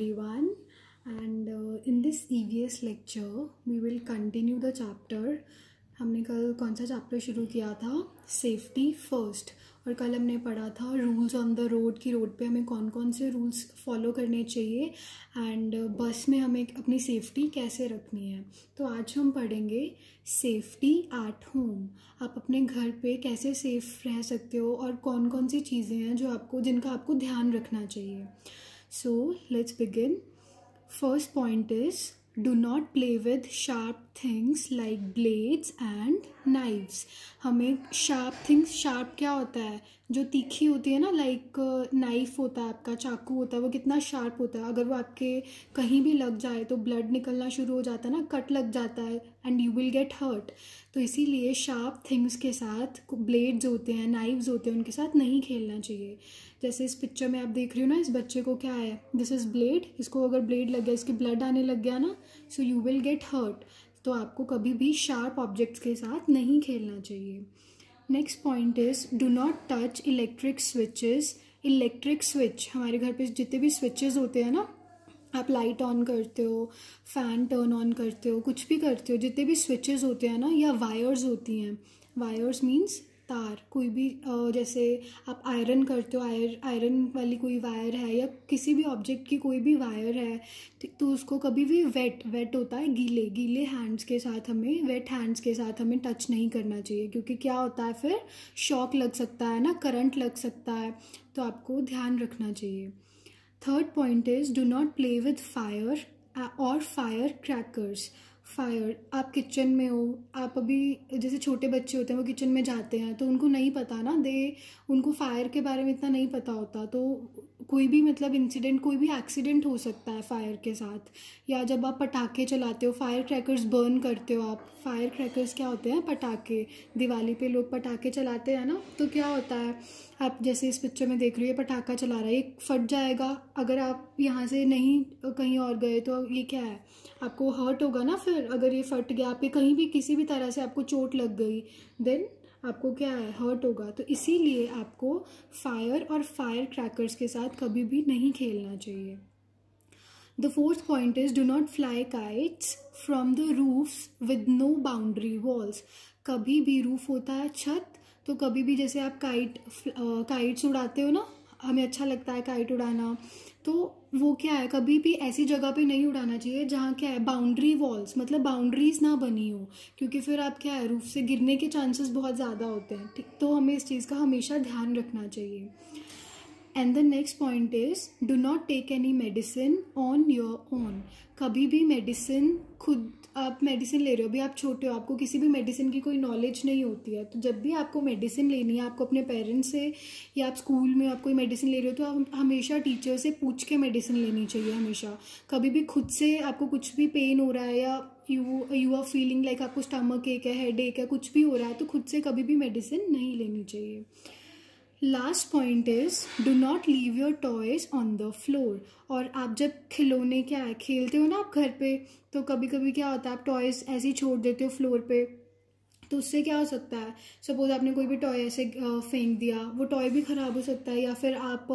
everyone and uh, in this EVS lecture we will continue the chapter हमने कल कौन सा चैप्टर शुरू किया था सेफ्टी फर्स्ट और कल हमने पढ़ा था रूल्स ऑन द रोड की रोड पे हमें कौन कौन से रूल्स फॉलो करने चाहिए एंड बस uh, में हमें अपनी सेफ्टी कैसे रखनी है तो आज हम पढ़ेंगे सेफ्टी एट होम आप अपने घर पे कैसे सेफ रह सकते हो और कौन कौन सी चीज़ें हैं जो आपको जिनका आपको ध्यान रखना चाहिए So let's begin. First point is do not play with sharp things like blades and knives हमें शार्प थिंग्स शार्प क्या होता है जो तीखी होती है ना लाइक like, नाइफ होता है आपका चाकू होता है वो कितना शार्प होता है अगर वो आपके कहीं भी लग जाए तो ब्लड निकलना शुरू हो जाता है ना कट लग जाता है and you will get hurt तो इसीलिए शार्प थिंग्स के साथ ब्लेड्स होते हैं नाइव्स होते हैं उनके साथ नहीं खेलना चाहिए जैसे इस पिक्चर में आप देख रही हो ना इस बच्चे को क्या है दिस इज़ ब्लेड इसको अगर ब्लेड लग गया इसके ब्लड आने लग गया ना so you will get hurt तो आपको कभी भी शार्प ऑब्जेक्ट्स के साथ नहीं खेलना चाहिए next point is do not touch electric switches electric switch हमारे घर पे जितने भी स्विचेस होते हैं ना आप लाइट ऑन करते हो फैन टर्न ऑन करते हो कुछ भी करते हो जितने भी स्विचेस होते हैं ना या वायर्स होती हैं वायर्स मीन्स तार कोई भी जैसे आप आयरन करते हो आयर आयरन वाली कोई वायर है या किसी भी ऑब्जेक्ट की कोई भी वायर है तो, तो उसको कभी भी वेट वेट होता है गीले गीले हैंड्स के साथ हमें वेट हैंड्स के साथ हमें टच नहीं करना चाहिए क्योंकि क्या होता है फिर शॉक लग सकता है ना करंट लग सकता है तो आपको ध्यान रखना चाहिए third point is do not play with fire और फायर क्रैकर्स फायर आप किचन में हो आप अभी जैसे छोटे बच्चे होते हैं वो किचन में जाते हैं तो उनको नहीं पता ना दे उनको फायर के बारे में इतना नहीं पता होता तो कोई भी मतलब इंसिडेंट कोई भी एक्सीडेंट हो सकता है फायर के साथ या जब आप पटाखे चलाते हो फायर क्रैकर्स बर्न करते हो आप फायर क्रैकर्स क्या होते हैं पटाखे दिवाली पे लोग पटाखे चलाते हैं ना तो क्या होता है आप जैसे इस पिक्चर में देख रही है पटाखा चला रहा है एक फट जाएगा अगर आप यहाँ से नहीं कहीं और गए तो ये क्या है आपको हर्ट होगा ना फिर फ्रैक्चर अगर ये फट गया आपके कहीं भी किसी भी तरह से आपको चोट लग गई देन आपको क्या है हर्ट होगा तो इसीलिए आपको फायर और फायर क्रैकर्स के साथ कभी भी नहीं खेलना चाहिए the fourth point is do not fly kites from the roof with no boundary walls कभी भी रूफ होता है छत तो कभी भी जैसे आप काइट काइट्स उड़ाते हो ना हमें अच्छा लगता है काइट उड़ाना तो वो क्या है कभी भी ऐसी जगह पे नहीं उड़ाना चाहिए जहाँ क्या है बाउंड्री वॉल्स मतलब बाउंड्रीज ना बनी हो क्योंकि फिर आप क्या है रूफ से गिरने के चांसेस बहुत ज़्यादा होते हैं ठीक तो हमें इस चीज़ का हमेशा ध्यान रखना चाहिए and the next point is do not take any medicine on your own कभी भी मेडिसिन खुद आप मेडिसिन ले रहे हो अभी आप छोटे हो आपको किसी भी मेडिसिन की कोई नॉलेज नहीं होती है तो जब भी आपको मेडिसिन लेनी है आपको अपने पेरेंट्स से या आप स्कूल में आप कोई मेडिसिन ले रहे हो तो आप हमेशा टीचर से पूछ के मेडिसिन लेनी चाहिए हमेशा कभी भी खुद से आपको कुछ भी पेन हो रहा है या you you are feeling like आपको स्टमक एक है हेड एक है कुछ भी हो रहा है तो खुद से कभी भी मेडिसिन नहीं लेनी चाहिए last point is do not leave your toys on the floor और आप जब खिलौने क्या है खेलते हो ना आप घर पे तो कभी कभी क्या होता है आप टॉयज ऐसे ही छोड़ देते हो फ्लोर पे तो उससे क्या हो सकता है सपोज आपने कोई भी टॉय ऐसे फेंक दिया वो टॉय भी ख़राब हो सकता है या फिर आप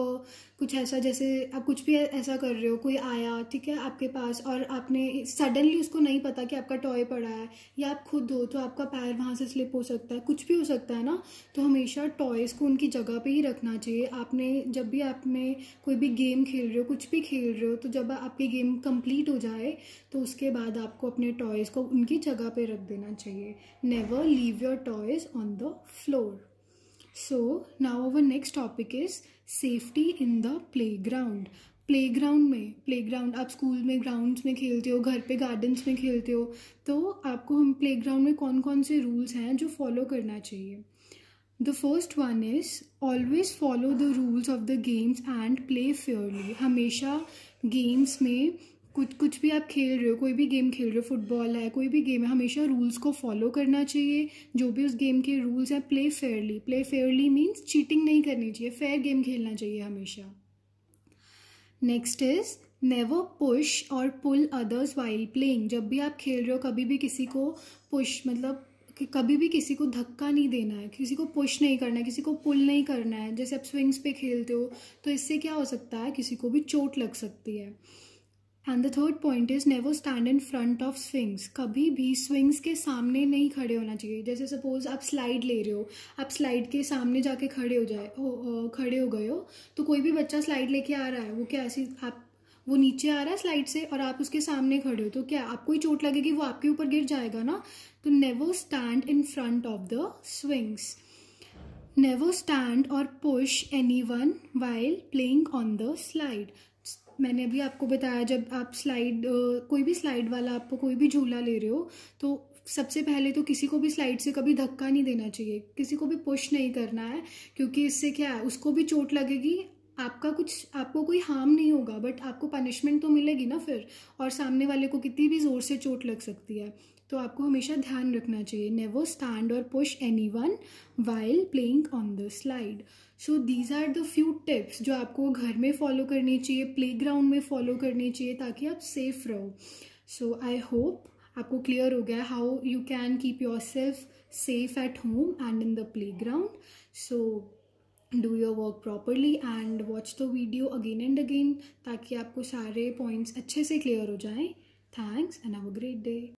कुछ ऐसा जैसे आप कुछ भी ऐसा कर रहे हो कोई आया ठीक है आपके पास और आपने सडनली उसको नहीं पता कि आपका टॉय पड़ा है या आप खुद हो तो आपका पैर वहाँ से स्लिप हो सकता है कुछ भी हो सकता है ना तो हमेशा टॉयज़ को उनकी जगह पे ही रखना चाहिए आपने जब भी आप में कोई भी गेम खेल रहे हो कुछ भी खेल रहे हो तो जब आपकी गेम कंप्लीट हो जाए तो उसके बाद आपको अपने टॉयज़ को उनकी जगह पर रख देना चाहिए never leave your toys on the floor so now our next topic is safety in the playground playground में प्लेग्राउंड आप स्कूल में ग्राउंड्स में खेलते हो घर पे गार्डन्स में खेलते हो तो आपको हम प्लेग्राउंड में कौन कौन से रूल्स हैं जो फॉलो करना चाहिए the first one is always follow the rules of the games and play fairly हमेशा गेम्स में कुछ कुछ भी आप खेल रहे हो कोई भी गेम खेल रहे हो फुटबॉल है कोई भी गेम है हमेशा रूल्स को फॉलो करना चाहिए जो भी उस गेम के रूल्स हैं play fairly play fairly means cheating नहीं करनी चाहिए फेयर गेम खेलना चाहिए हमेशा नेक्स्ट इज़ नेवर पुश और पुल अदर्स वाइल प्लेइंग जब भी आप खेल रहे हो कभी भी किसी को पुश मतलब कि कभी भी किसी को धक्का नहीं देना है किसी को पुश नहीं करना है किसी को पुल नहीं करना है जैसे आप स्विंग्स पे खेलते हो तो इससे क्या हो सकता है किसी को भी चोट लग सकती है and the third point is never stand in front of swings कभी भी स्विंग्स के सामने नहीं खड़े होना चाहिए जैसे सपोज आप स्लाइड ले रहे हो आप स्लाइड के सामने जाके खड़े हो जाए हो, खड़े हो गए हो तो कोई भी बच्चा स्लाइड लेके आ रहा है वो क्या ऐसी आप वो नीचे आ रहा है स्लाइड से और आप उसके सामने खड़े हो तो क्या आपको ही चोट लगेगी वो आपके ऊपर गिर जाएगा ना तो never stand in front of the swings never stand और push anyone while playing on the slide मैंने अभी आपको बताया जब आप स्लाइड कोई भी स्लाइड वाला आपको कोई भी झूला ले रहे हो तो सबसे पहले तो किसी को भी स्लाइड से कभी धक्का नहीं देना चाहिए किसी को भी पुश नहीं करना है क्योंकि इससे क्या है उसको भी चोट लगेगी आपका कुछ आपको कोई हार्म नहीं होगा बट आपको पनिशमेंट तो मिलेगी ना फिर और सामने वाले को कितनी भी ज़ोर से चोट लग सकती है तो आपको हमेशा ध्यान रखना चाहिए नेवर स्टैंड और push anyone while playing on the slide so these are the few tips जो आपको घर में फॉलो करनी चाहिए प्ले ग्राउंड में फॉलो करनी चाहिए ताकि आप सेफ रहो सो आई होप आपको क्लियर हो गया how you can keep yourself safe at home and in the playground so do your work properly and watch the video again and again ताकि आपको सारे पॉइंट्स अच्छे से clear हो जाएँ thanks and have a great day